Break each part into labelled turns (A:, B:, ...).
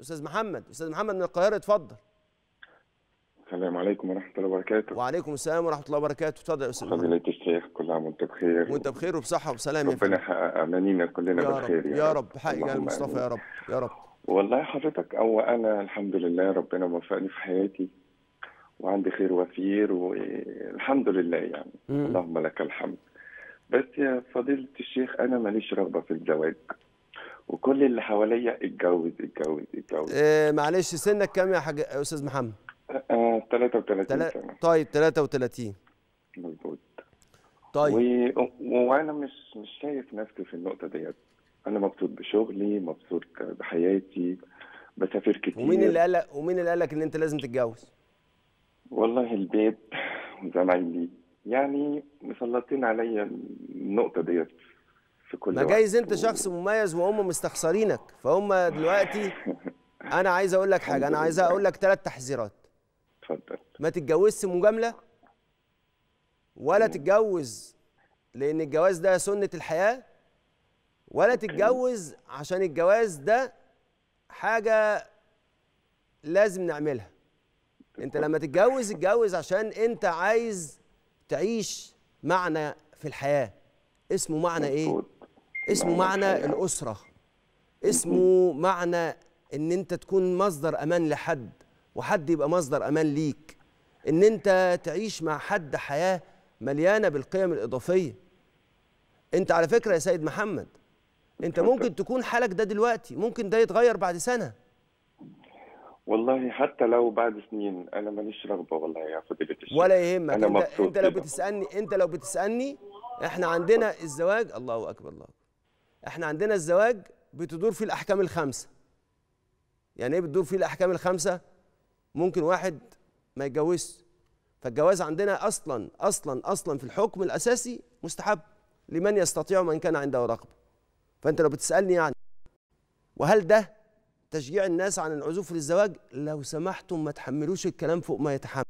A: استاذ محمد استاذ محمد من القاهره اتفضل
B: السلام عليكم ورحمه الله وبركاته وعليكم السلام ورحمه
A: الله وبركاته اتفضل يا
B: استاذ فضيله الشيخ كل عام وانت بخير وانت
A: بخير وبصحه وسلامه ربنا يحقق امانينا كلنا يا بالخير رب. يا رب حق المصطفى مصطفى يا رب
B: يا رب والله حضرتك او انا الحمد لله ربنا وفقني في حياتي وعندي خير وفير والحمد لله يعني م. اللهم لك الحمد بس يا فضيله الشيخ انا ماليش رغبه في الزواج وكل اللي حواليا اتجوز اتجوز اتجوز
A: آه معلش سنك كام يا حاج استاذ محمد؟
B: آه 33 تل... سنه
A: طيب 33
B: مظبوط طيب و... وانا مش مش شايف نفسي في النقطه ديت انا مبسوط بشغلي مبسوط بحياتي بسافر كتير ومين اللي
A: قال ومين اللي قال لك ان انت لازم تتجوز؟
B: والله البيت وزمايلي يعني مسلطين عليا النقطه ديت في كل ما جايز
A: انت شخص مميز وهم مستخسرينك فهم دلوقتي انا عايز اقول لك حاجه انا عايز اقول لك ثلاث تحذيرات اتفضل ما تتجوزش مجامله ولا تتجوز لان الجواز ده سنه الحياه ولا تتجوز عشان الجواز ده حاجه لازم نعملها انت لما تتجوز اتجوز عشان انت عايز تعيش معنى في الحياه اسمه معنى ايه اسمه معنى الأسرة اسمه معنى ان انت تكون مصدر امان لحد وحد يبقى مصدر امان ليك ان انت تعيش مع حد حياه مليانه بالقيم الاضافيه انت على فكره يا سيد محمد انت ممكن تكون حالك ده دلوقتي ممكن ده يتغير بعد سنه
B: والله حتى لو بعد سنين انا ماليش رغبه والله يا فضيله الشيخ ولا يهمك أنا انت, انت لو
A: بتسالني انت لو بتسالني احنا عندنا الزواج الله اكبر الله احنا عندنا الزواج بتدور فيه الاحكام الخمسه يعني ايه بتدور فيه الاحكام الخمسه ممكن واحد ما يتجوزش فالجواز عندنا اصلا اصلا اصلا في الحكم الاساسي مستحب لمن يستطيع من كان عنده رغبه فانت لو بتسالني يعني وهل ده تشجيع الناس عن العزوف للزواج لو سمحتم ما تحملوش الكلام فوق ما يتحمل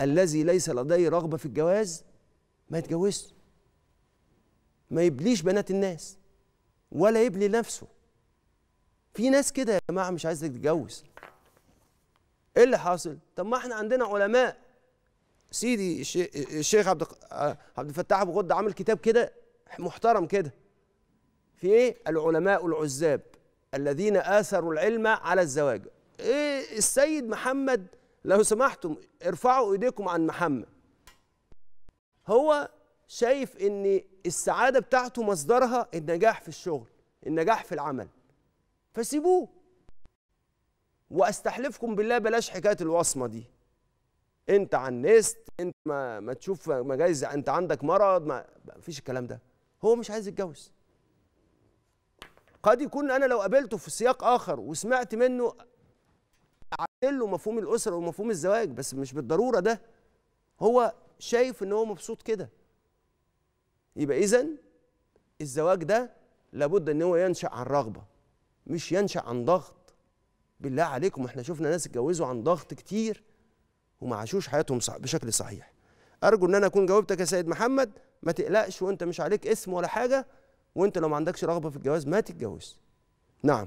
A: الذي ليس لديه رغبه في الجواز ما يتجوزش ما يبليش بنات الناس ولا يبلي نفسه في ناس كده يا جماعه مش عايزه تتجوز ايه اللي حاصل طب ما احنا عندنا علماء سيدي الشيخ عبد عبد الفتاح ابو غده عامل كتاب كده محترم كده في ايه العلماء العزاب الذين اثروا العلم على الزواج ايه السيد محمد لو سمحتم ارفعوا ايديكم عن محمد هو شايف ان السعاده بتاعته مصدرها النجاح في الشغل النجاح في العمل فسيبوه واستحلفكم بالله بلاش حكايه الوصمه دي انت عنست انت ما, ما تشوف ما جايز انت عندك مرض ما فيش الكلام ده هو مش عايز يتجوز قد يكون انا لو قابلته في سياق اخر وسمعت منه عدل له مفهوم الاسره ومفهوم الزواج بس مش بالضروره ده هو شايف ان هو مبسوط كده يبقى إذا الزواج ده لابد إن هو ينشأ عن رغبة مش ينشأ عن ضغط بالله عليكم احنا شفنا ناس اتجوزوا عن ضغط كتير وما عاشوش حياتهم بشكل صحيح أرجو إن أنا أكون جاوبتك يا سيد محمد ما تقلقش وأنت مش عليك اسم ولا حاجة وأنت لو ما عندكش رغبة في الجواز ما تتجوز نعم